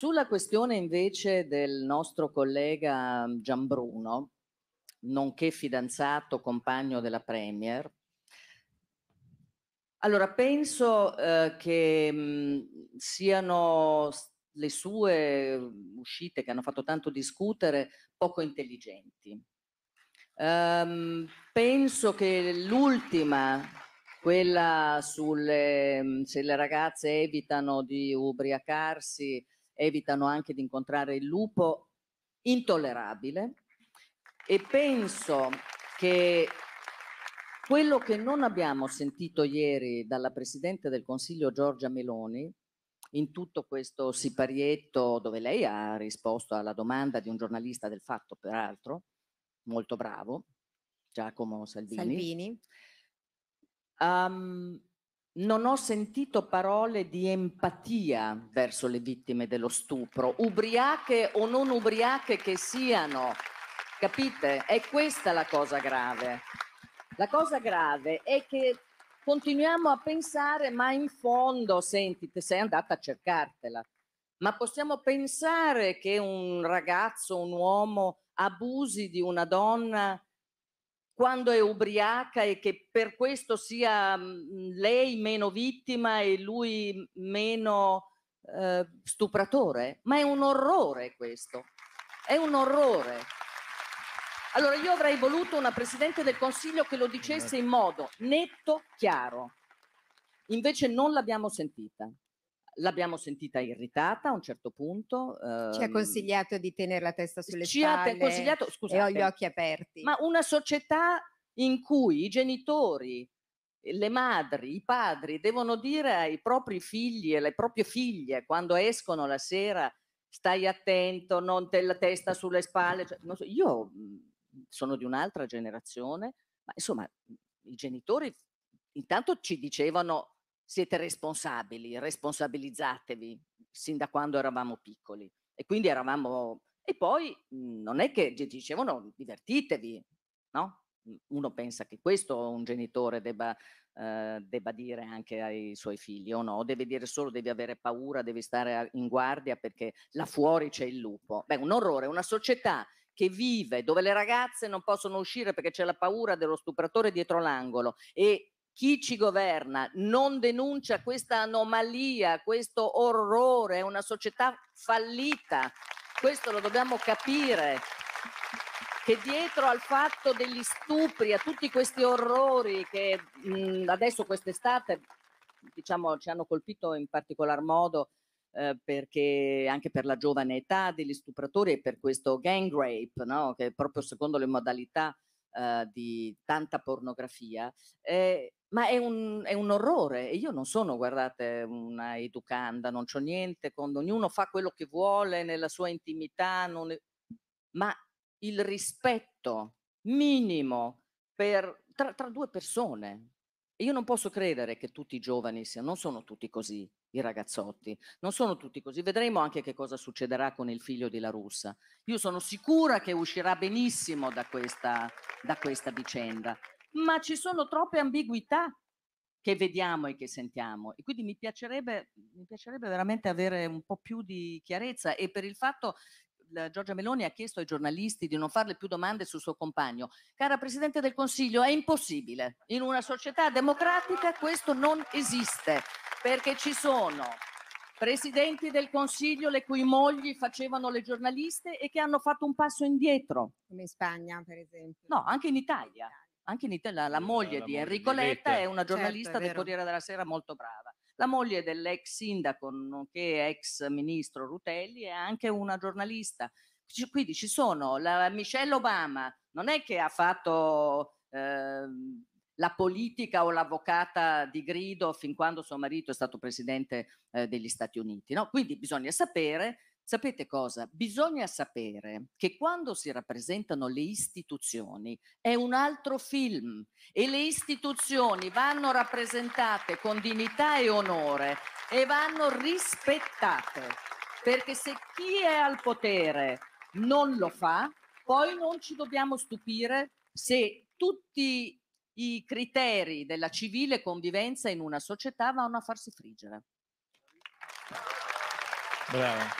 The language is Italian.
Sulla questione invece del nostro collega mm, Giambruno, nonché fidanzato, compagno della Premier, allora penso eh, che mh, mm, siano le sue mm, uscite che hanno fatto tanto discutere poco intelligenti. Um, penso che l'ultima, quella sulle se le ragazze evitano di ubriacarsi, evitano anche di incontrare il lupo, intollerabile e penso che quello che non abbiamo sentito ieri dalla Presidente del Consiglio Giorgia Meloni in tutto questo siparietto dove lei ha risposto alla domanda di un giornalista del fatto, peraltro, molto bravo, Giacomo Salvini. Salvini. Um, non ho sentito parole di empatia verso le vittime dello stupro, ubriache o non ubriache che siano. Capite? È questa la cosa grave. La cosa grave è che continuiamo a pensare, ma in fondo, senti, sei andata a cercartela. Ma possiamo pensare che un ragazzo, un uomo abusi di una donna quando è ubriaca e che per questo sia mhmm, lei meno vittima e lui meno eh, stupratore? Ma è un orrore questo, è un orrore. Allora io avrei voluto una Presidente del Consiglio che lo dicesse in modo netto, chiaro. Invece non l'abbiamo sentita. L'abbiamo sentita irritata a un certo punto. Ehm, ci ha ehm, consigliato di tenere la testa sulle ci spalle. Ci ha consigliato, scusate. E ho gli occhi aperti. Ma una società in cui i genitori, le madri, i padri devono dire ai propri figli e alle proprie figlie quando escono la sera stai attento, non te la testa sulle spalle. Cioè, so, io mhmm, sono di un'altra generazione, ma insomma i genitori intanto ci dicevano siete responsabili, responsabilizzatevi sin da quando eravamo piccoli. E quindi eravamo... E poi mhmm, non è che dicevano divertitevi, no? Uno pensa che questo un genitore debba, eh, debba dire anche ai suoi figli o oh no, deve dire solo devi avere paura, devi stare in guardia perché là fuori c'è il lupo. Beh, un orrore, una società che vive, dove le ragazze non possono uscire perché c'è la paura dello stupratore dietro l'angolo e chi ci governa non denuncia questa anomalia, questo orrore, è una società fallita. Questo lo dobbiamo capire che dietro al fatto degli stupri, a tutti questi orrori che mh, adesso quest'estate diciamo, ci hanno colpito in particolar modo eh, perché anche per la giovane età degli stupratori e per questo gang rape, no? che proprio secondo le modalità eh, di tanta pornografia, eh, ma è un, è un orrore e io non sono, guardate, una educanda, non c'ho niente, quando ognuno fa quello che vuole nella sua intimità, non è... ma il rispetto minimo per, tra, tra due persone, io non posso credere che tutti i giovani siano, non sono tutti così, i ragazzotti. Non sono tutti così, vedremo anche che cosa succederà con il figlio della La Russa. Io sono sicura che uscirà benissimo da questa, da questa vicenda, ma ci sono troppe ambiguità che vediamo e che sentiamo e quindi mi piacerebbe, mi piacerebbe veramente avere un po' più di chiarezza e per il fatto che Giorgia Meloni ha chiesto ai giornalisti di non farle più domande sul suo compagno. Cara Presidente del Consiglio, è impossibile. In una società democratica questo non esiste perché ci sono presidenti del Consiglio le cui mogli facevano le giornaliste e che hanno fatto un passo indietro. Come in Spagna, per esempio. No, anche in Italia. Anche in Italia la, moglie la, la di Enrico Letta è una giornalista certo, è del Corriere della Sera molto brava. La moglie dell'ex sindaco, nonché ex ministro Rutelli, è anche una giornalista. Quindi ci sono la Michelle Obama, non è che ha fatto eh, la politica o l'avvocata di grido fin quando suo marito è stato presidente eh, degli Stati Uniti. No? Quindi bisogna sapere, sapete cosa? Bisogna sapere che quando si rappresentano le istituzioni è un altro film e le istituzioni vanno rappresentate con dignità e onore e vanno rispettate. Perché se chi è al potere non lo fa, poi non ci dobbiamo stupire se tutti i criteri della civile convivenza in una società vanno a farsi friggere. Bravo.